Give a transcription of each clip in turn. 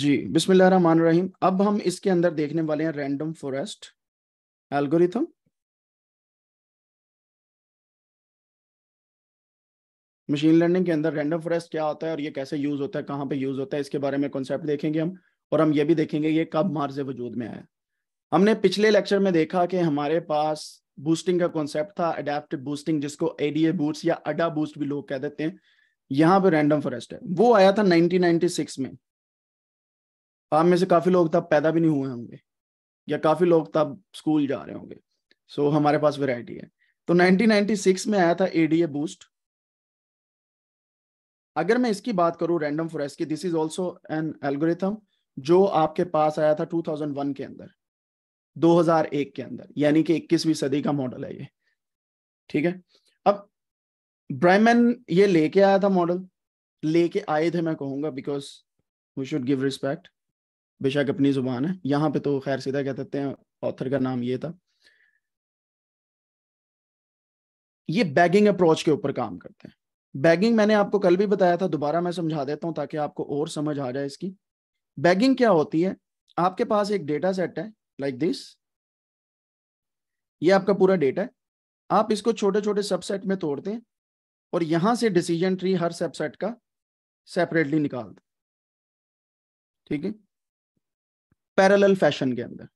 जी बिस्मिल्लाम अब हम इसके अंदर देखने वाले हैं random forest algorithm machine learning के अंदर रैंडम फॉरेस्ट क्या होता है और ये कैसे यूज होता है कहाँ पे यूज होता है इसके बारे में कॉन्सेप्ट देखेंगे हम और हम ये भी देखेंगे ये कब मार्ज वजूद में आया हमने पिछले लेक्चर में देखा कि हमारे पास बूस्टिंग का कॉन्सेप्ट था अडेप्ट बूस्टिंग जिसको एडीए बूट या अडा बूस्ट भी लोग कह देते हैं यहाँ पे रैंडम फॉरेस्ट है वो आया था नाइनटीन में आप में से काफ़ी लोग तब पैदा भी नहीं हुए होंगे या काफ़ी लोग तब स्कूल जा रहे होंगे सो so, हमारे पास वेराइटी है तो 1996 में आया था एडीए बूस्ट अगर मैं इसकी बात करूं रैंडम फॉरेस्ट की this is also an algorithm जो आपके पास आया था 2001 के अंदर 2001 के अंदर यानी कि 21वीं सदी का मॉडल है ये ठीक है अब ब्राइमैन ये लेके आया था मॉडल लेके आए थे मैं कहूंगा because we should give respect बेशक अपनी जुबान है यहाँ पे तो खैर सीधा कह देते हैं ऑथर का नाम ये था ये बैगिंग अप्रोच के ऊपर काम करते हैं बैगिंग मैंने आपको कल भी बताया था दोबारा मैं समझा देता हूँ ताकि आपको और समझ आ जाए इसकी बैगिंग क्या होती है आपके पास एक डेटा सेट है लाइक like दिस ये आपका पूरा डेटा है आप इसको छोटे छोटे सबसेट में तोड़ते हैं और यहां से डिसीजन ट्री हर सबसेट का सेपरेटली निकाल दें ठीक है पैरेलल फैशन के अंदर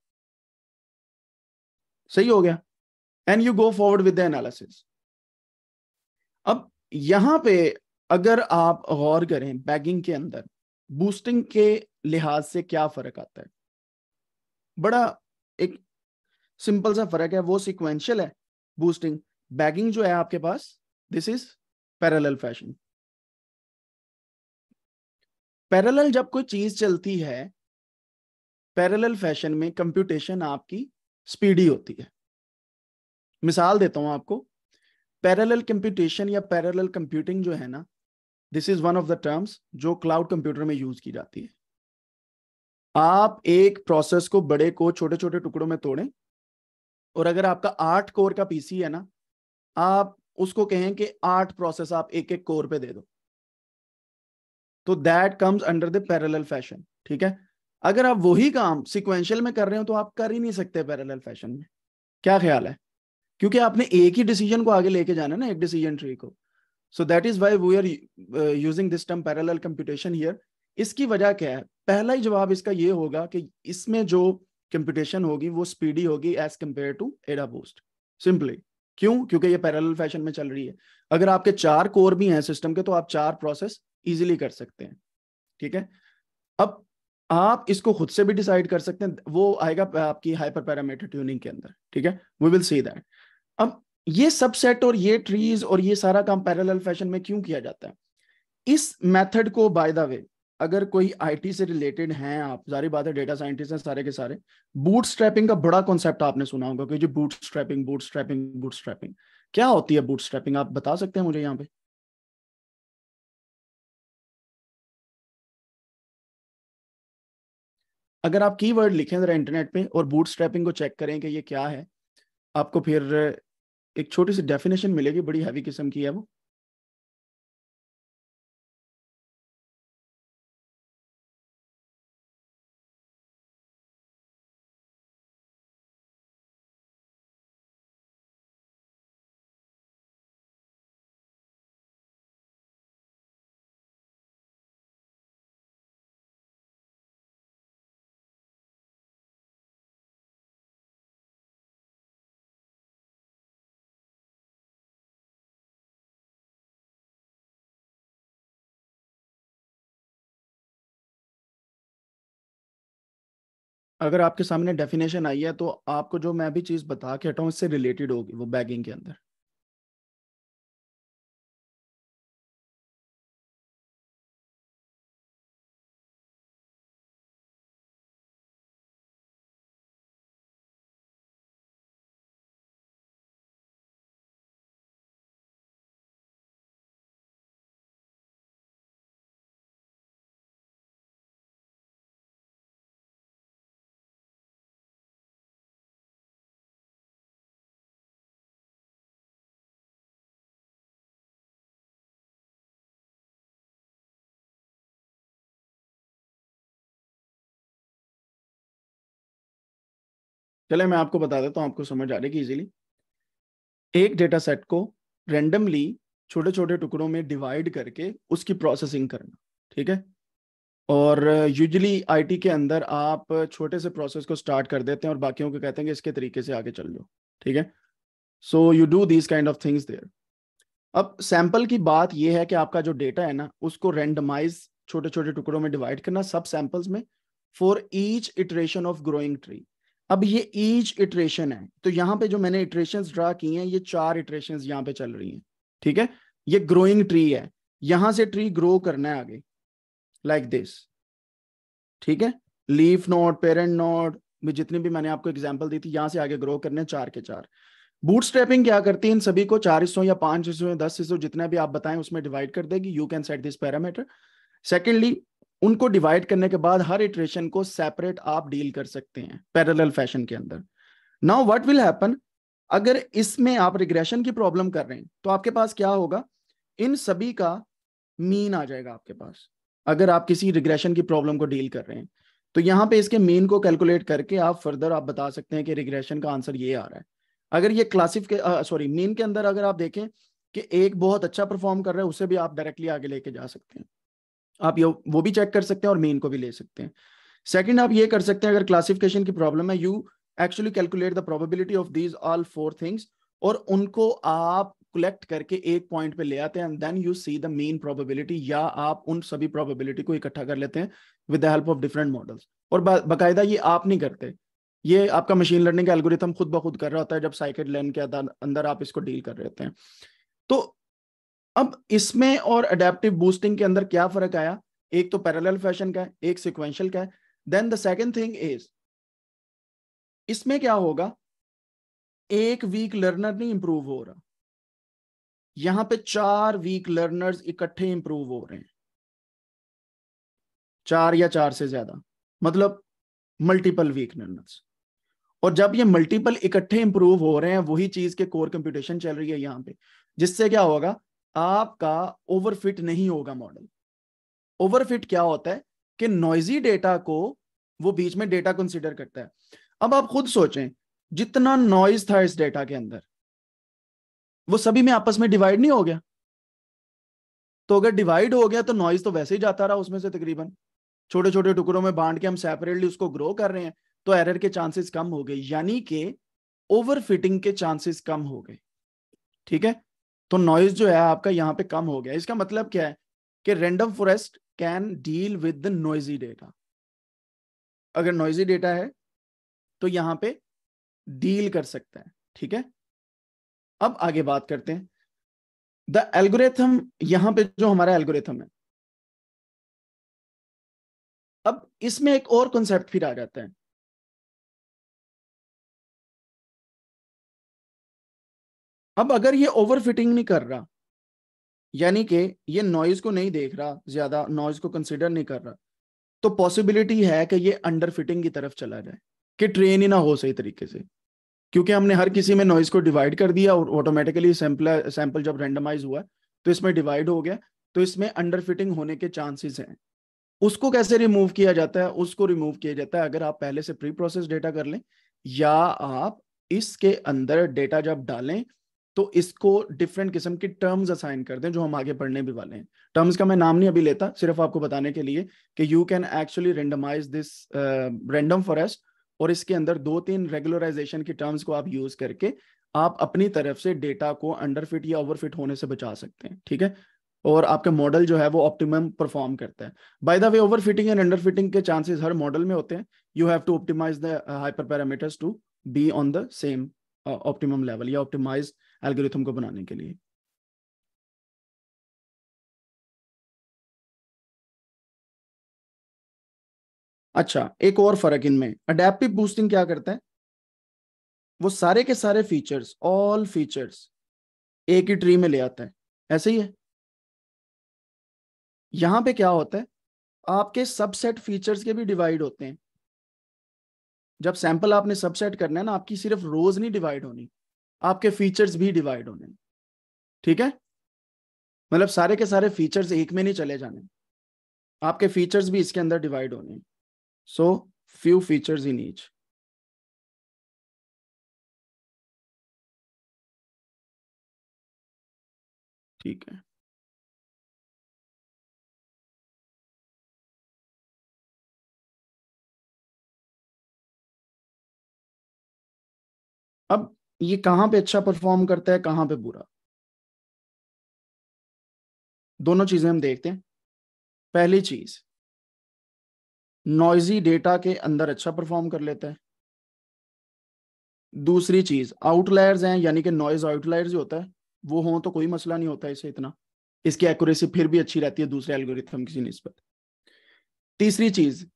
सही हो गया and you go forward with the analysis अब यहां पे अगर आप गौर करें बैगिंग के अंदर बूस्टिंग के लिहाज से क्या फर्क आता है बड़ा एक सिंपल सा फर्क है वो सिक्वेंशियल है बूस्टिंग बैगिंग जो है आपके पास this is parallel fashion parallel जब कोई चीज चलती है पैरेलल फैशन में कंप्यूटेशन आपकी स्पीडी होती है मिसाल देता हूं आपको पैरेलल कंप्यूटेशन या पैरेलल कंप्यूटिंग जो है ना this is one of the terms जो क्लाउड कंप्यूटर में यूज की जाती है आप एक प्रोसेस को बड़े को छोटे छोटे टुकड़ों में तोड़ें और अगर आपका आठ कोर का पीसी है ना आप उसको कहें कि आठ प्रोसेस आप एक एक कोर पे दे दो तो that comes under the parallel fashion ठीक है अगर आप वही काम सिक्वेंशियल में कर रहे हो तो आप कर ही नहीं सकते पैरेलल फैशन में क्या ख्याल है क्योंकि आपने एक ही डिसीजन को आगे लेके जाना है ना एक डिसीजन ट्री को so that is why we are using this term parallel computation here इसकी वजह क्या है पहला ही जवाब इसका ये होगा कि इसमें जो कंप्यूटेशन होगी वो स्पीडी होगी as compared to ada boost simply क्यों क्योंकि ये पैरेलल फैशन में चल रही है अगर आपके चार कोर भी हैं सिस्टम के तो आप चार प्रोसेस इजीली कर सकते हैं ठीक है अब आप इसको खुद से भी डिसाइड कर सकते हैं वो आएगा आपकी हाइपर पैरामीटर ट्यूनिंग के अंदर ठीक है वी विल सी दैट अब ये सबसेट और ये ट्रीज और ये सारा काम पैरेलल फैशन में क्यों किया जाता है इस मेथड को बाय द वे अगर कोई आईटी से रिलेटेड हैं आप सारी बात है डेटा साइंटिस्ट हैं सारे के सारे बूट स्ट्रैपिंग का बड़ा कॉन्सेप्ट आपने सुना होगा क्योंकि bootstrapping bootstrapping bootstrapping क्या होती है बूट स्ट्रैपिंग आप बता सकते हैं मुझे यहाँ पे अगर आप कीवर्ड लिखें जरा इंटरनेट पे और बूट स्ट्रैपिंग को चेक करें कि ये क्या है आपको फिर एक छोटी सी डेफिनेशन मिलेगी बड़ी हैवी किस्म की है वो अगर आपके सामने डेफिनेशन आई है तो आपको जो मैं भी चीज़ बता के हटाऊँ इससे रिलेटेड होगी वो बैगिंग के अंदर चले मैं आपको बता देता हूँ आपको समझ आ जाएगी इजीली एक डेटा सेट को रेंडमली छोटे छोटे टुकड़ों में डिवाइड करके उसकी प्रोसेसिंग करना ठीक है और यूजली आईटी के अंदर आप छोटे से प्रोसेस को स्टार्ट कर देते हैं और बाकियों को कहते हैं कि इसके तरीके से आगे चल जाओ ठीक है so you do these kind of things there अब सैंपल की बात यह है कि आपका जो डेटा है ना उसको रेंडमाइज छोटे छोटे टुकड़ों में डिवाइड करना सब सैंपल्स में for each iteration of growing tree अब ये ईच इटरेशन है तो यहाँ पे जो मैंने इटरेशन ड्रा की हैं ये चार इटरेशन यहाँ पे चल रही हैं ठीक है ये ग्रोइंग ट्री है यहां से ट्री ग्रो करना है आगे लाइक दिस ठीक है लीफ नोड पेरेंट नोड जितनी भी मैंने आपको एग्जाम्पल दी थी यहां से आगे ग्रो करने चार के चार बूट स्ट्रेपिंग क्या करती है इन सभी को चार हिस्सों या पांच हिस्सों या दस हिस्सों जितना भी आप बताएं उसमें डिवाइड कर देगी you can set this parameter secondly उनको डिवाइड करने के बाद हर इटरेशन को सेपरेट आप डील कर सकते हैं पैरेलल फैशन के अंदर नाउ व्हाट विल हैपन अगर इसमें आप रिग्रेशन की प्रॉब्लम कर रहे हैं तो आपके पास क्या होगा इन सभी का मीन आ जाएगा आपके पास अगर आप किसी रिग्रेशन की प्रॉब्लम को डील कर रहे हैं तो यहाँ पे इसके मीन को कैलकुलेट करके आप फर्दर आप बता सकते हैं कि रिग्रेशन का आंसर ये आ रहा है अगर ये क्लासिफ के सॉरी मीन के अंदर अगर आप देखें कि एक बहुत अच्छा परफॉर्म कर रहा है उसे भी आप डायरेक्टली आगे लेके जा सकते हैं आप ये वो भी चेक कर सकते हैं और मेन को भी ले सकते हैं सेकंड आप ये कर सकते हैं अगर क्लासिफिकेशन की प्रॉब्लम है you actually calculate the probability of these all four things और उनको आप कलेक्ट करके एक पॉइंट पे ले आते हैं and then you see the main probability या आप उन सभी प्रोबेबिलिटी को इकट्ठा कर लेते हैं with the help of different models और बाकायदा ये आप नहीं करते ये आपका मशीन लर्निंग का एल्गोरिथम खुद ब खुद कर रहा होता है जब साइकिल लर्न के अंदर आप इसको डील कर रहे हैं तो अब इसमें और अडेप्टिव बूस्टिंग के अंदर क्या फर्क आया एक तो पैरेलल फैशन का है एक सिक्वेंशियल का है then the second thing is इसमें क्या होगा एक वीक लर्नर नहीं इंप्रूव हो रहा यहां पे चार वीक लर्नर्स इकट्ठे इंप्रूव हो रहे हैं चार या चार से ज्यादा मतलब मल्टीपल वीक लर्नर्स और जब ये मल्टीपल इकट्ठे इंप्रूव हो रहे हैं वही चीज के कोर कंप्यूटेशन चल रही है यहां पे जिससे क्या होगा आपका ओवरफिट नहीं होगा मॉडल ओवरफिट क्या होता है कि नॉइजी डेटा को वो बीच में डेटा कंसिडर करता है अब आप खुद सोचें जितना नॉइज था इस डेटा के अंदर वो सभी में आपस में डिवाइड नहीं हो गया तो अगर डिवाइड हो गया तो नॉइज तो वैसे ही जाता रहा उसमें से तकरीबन छोटे छोटे टुकड़ों में बांट के हम सेपरेटली उसको ग्रो कर रहे हैं तो एरर के चांसेस कम हो गए यानी कि ओवरफिटिंग के चांसेस कम हो गए ठीक है तो नॉइज जो है आपका यहाँ पे कम हो गया इसका मतलब क्या है कि random forest can deal with the noisy data अगर नॉइजी डेटा है तो यहाँ पे डील कर सकता है ठीक है अब आगे बात करते हैं द एल्गोरिथम यहाँ पे जो हमारा एल्गोरिथम है अब इसमें एक और कॉन्सेप्ट फिर आ जाता है अब अगर ये ओवर फिटिंग नहीं कर रहा यानी कि ये नॉइज को नहीं देख रहा ज्यादा नॉइज को कंसिडर नहीं कर रहा तो पॉसिबिलिटी है कि ये अंडर फिटिंग की तरफ चला जाए कि ट्रेन ही ना हो सही तरीके से क्योंकि हमने हर किसी में नॉइज को डिवाइड कर दिया और ऑटोमेटिकली सैंपल सैंपल जब रेंडमाइज हुआ तो इसमें डिवाइड हो गया तो इसमें अंडर फिटिंग होने के चांसेस हैं उसको कैसे रिमूव किया जाता है उसको रिमूव किया जाता है अगर आप पहले से प्री प्रोसेस डेटा कर लें या आप इसके अंदर डेटा जब डालें तो इसको डिफरेंट किस्म के टर्म्स असाइन कर दें जो हम आगे पढ़ने भी वाले हैं टर्म्स का मैं नाम नहीं अभी लेता सिर्फ आपको बताने के लिए कि you can actually randomize this random forest और इसके अंदर दो तीन रेगुलराइजेशन के टर्म्स को आप यूज करके आप अपनी तरफ से डेटा को अंडरफिट या ओवरफिट होने से बचा सकते हैं ठीक है और आपका मॉडल जो है वो ऑप्टिमम परफॉर्म करता है by the way overfitting and underfitting के चांसेस हर मॉडल में होते हैं you have to optimize the hyperparameters to be on the same optimum level या ऑप्टिमाइज्ड एल्गोरिथम को बनाने के लिए अच्छा एक और फर्क इनमें अडेप्टिव बूस्टिंग क्या करता है वो सारे के सारे फीचर्स ऑल फीचर्स एक ही ट्री में ले आता है ऐसे ही है यहां पे क्या होता है आपके सबसेट फीचर्स के भी डिवाइड होते हैं जब सैंपल आपने सबसेट करना है ना आपकी सिर्फ रोज नहीं डिवाइड होनी आपके फीचर्स भी डिवाइड होने ठीक है मतलब सारे के सारे फीचर्स एक में नहीं चले जाने आपके फीचर्स भी इसके अंदर डिवाइड होने so few features in each ठीक है अब ये कहां पे अच्छा परफॉर्म करता है कहां पे बुरा दोनों चीजें हम देखते हैं पहली चीज नॉइजी डेटा के अंदर अच्छा परफॉर्म कर लेता है दूसरी चीज आउटलायर्स हैं यानी कि नॉइज आउटलायर्स ही होता है वो हों तो कोई मसला नहीं होता इसे इतना इसकी एक्यूरेसी फिर भी अच्छी रहती है दूसरे एल्गोरिथम की नस्बत तीसरी चीज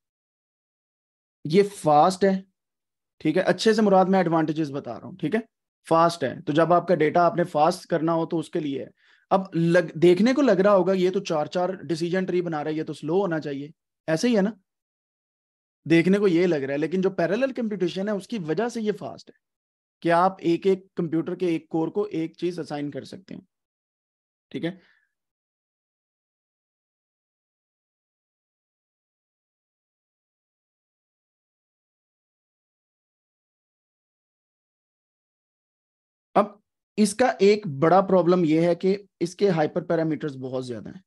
ये फास्ट है ठीक है अच्छे से मुराद मैं एडवांटेजेस बता रहा हूँ ठीक है फास्ट है तो जब आपका डेटा आपने फास्ट करना हो तो उसके लिए है अब लग, देखने को लग रहा होगा ये तो चार चार डिसीजन ट्री बना रहा है ये तो स्लो होना चाहिए ऐसे ही है ना देखने को ये लग रहा है लेकिन जो पैरेलल कंप्यूटेशन है उसकी वजह से ये फास्ट है कि आप एक एक कंप्यूटर के एक कोर को एक चीज असाइन कर सकते हैं ठीक है अब इसका एक बड़ा प्रॉब्लम यह है कि इसके हाइपर पैरामीटर्स बहुत ज्यादा हैं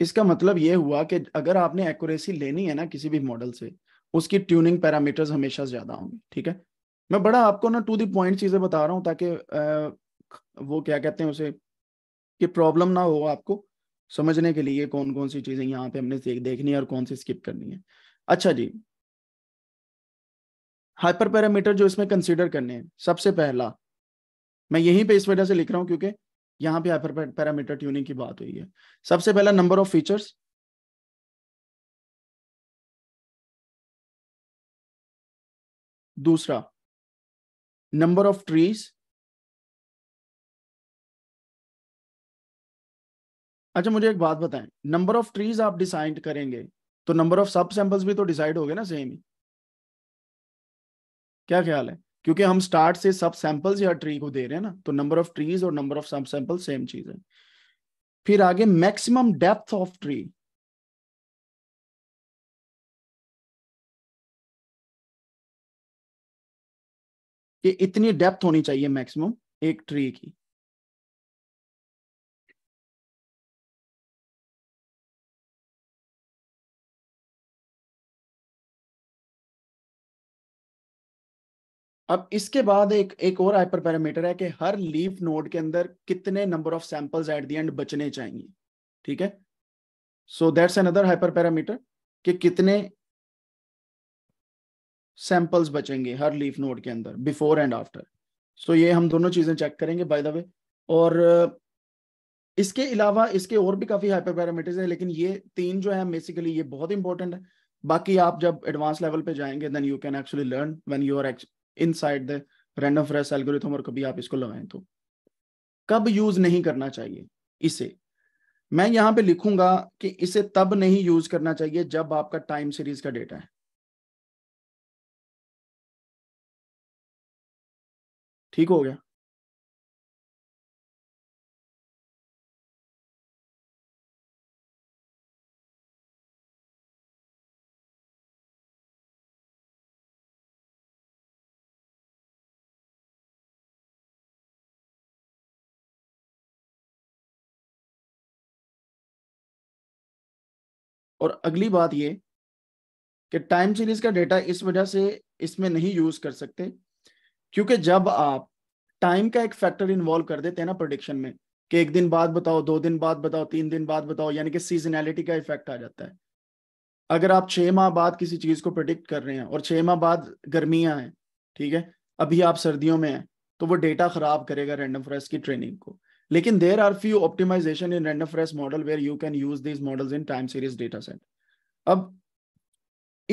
इसका मतलब यह हुआ कि अगर आपने एक्यूरेसी लेनी है ना किसी भी मॉडल से उसकी ट्यूनिंग पैरामीटर्स हमेशा ज्यादा होंगे ठीक है मैं बड़ा आपको ना टू दी पॉइंट चीजें बता रहा हूं ताकि वो क्या कहते हैं उसे कि प्रॉब्लम ना हो आपको समझने के लिए कौन कौन सी चीजें यहाँ पे हमने देखनी है और कौन सी स्किप करनी है अच्छा जी हाइपर पैरामीटर जो इसमें कंसिडर करने हैं सबसे पहला मैं यहीं पे इस वजह से लिख रहा हूं क्योंकि यहां पे हाइपर पैरामीटर ट्यूनिंग की बात हुई है सबसे पहला नंबर ऑफ फीचर्स दूसरा नंबर ऑफ ट्रीज अच्छा मुझे एक बात बताएं नंबर ऑफ ट्रीज आप डिसाइड करेंगे तो नंबर ऑफ सब सैंपल्स भी तो डिसाइड हो गए ना सेम ही क्या ख्याल है क्योंकि हम स्टार्ट से सब सैंपल्स या ट्री को दे रहे हैं ना तो नंबर ऑफ ट्रीज और number of subsample same चीज है फिर आगे मैक्सिमम डेप्थ ऑफ ट्री ये इतनी डेप्थ होनी चाहिए मैक्सिमम एक ट्री की अब इसके बाद एक एक और हाइपर पैरामीटर है कि हर लीफ नोड के अंदर कितने number of samples at the end बचने चाहिए ठीक है so that's another hyperparameter कि कितने सैंपल्स बचेंगे हर लीफ नोड के अंदर बिफोर एंड आफ्टर सो ये हम दोनों चीजें चेक करेंगे बाय द वे और uh, इसके अलावा इसके और भी काफी हाइपर पैरामीटर्स हैं लेकिन ये तीन जो है बेसिकली ये बहुत इंपॉर्टेंट है बाकी आप जब एडवांस लेवल पे जाएंगे then you can actually learn when you are inside the random forest algorithm और कभी आप इसको लगाएं तो कब यूज नहीं करना चाहिए इसे मैं यहां पे लिखूंगा कि इसे तब नहीं यूज करना चाहिए जब आपका टाइम सीरीज का डेटा है ठीक हो गया और अगली बात ये कि टाइम सीरीज का डेटा इस वजह से इसमें नहीं यूज कर सकते क्योंकि जब आप टाइम का एक फैक्टर इन्वॉल्व कर देते हैं ना प्रोडिक्शन में कि एक दिन बाद बताओ दो दिन बाद बताओ तीन दिन बाद बताओ यानी कि सीजनैलिटी का इफेक्ट आ जाता है अगर आप छः माह बाद किसी चीज़ को प्रोडिक्ट कर रहे हैं और छः माह बाद गर्मियाँ हैं ठीक है अभी आप सर्दियों में हैं तो वो डेटा खराब करेगा रैंडम फॉरेस्ट की ट्रेनिंग को लेकिन there are few optimization in random forest model where you can use these model in time series data set अब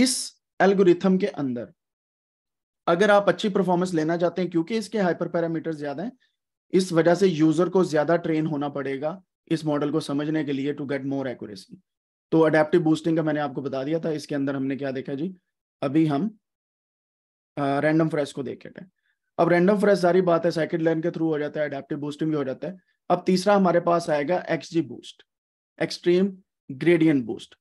इस एल्गोरिथम के अंदर अगर आप अच्छी परफॉर्मेंस लेना चाहते हैं क्योंकि इसके हाइपर पैरामीटर ज्यादा हैं इस वजह से यूजर को ज्यादा ट्रेन होना पड़ेगा इस मॉडल को समझने के लिए टू गेट मोर एक्यूरेसी तो अडेप्टिव बूस्टिंग का मैंने आपको बता दिया था इसके अंदर हमने क्या देखा जी अभी हम रैंडम फ्रेश को देख लेते हैं अब रैंडम फ्रेश सारी बात है सेकेंड लेन के थ्रू हो जाता है अडेप्टिव बूस्टिंग भी हो जाता है अब तीसरा हमारे पास आएगा XG boost extreme gradient boost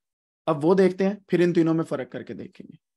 अब वो देखते हैं फिर इन तीनों में फर्क करके देखेंगे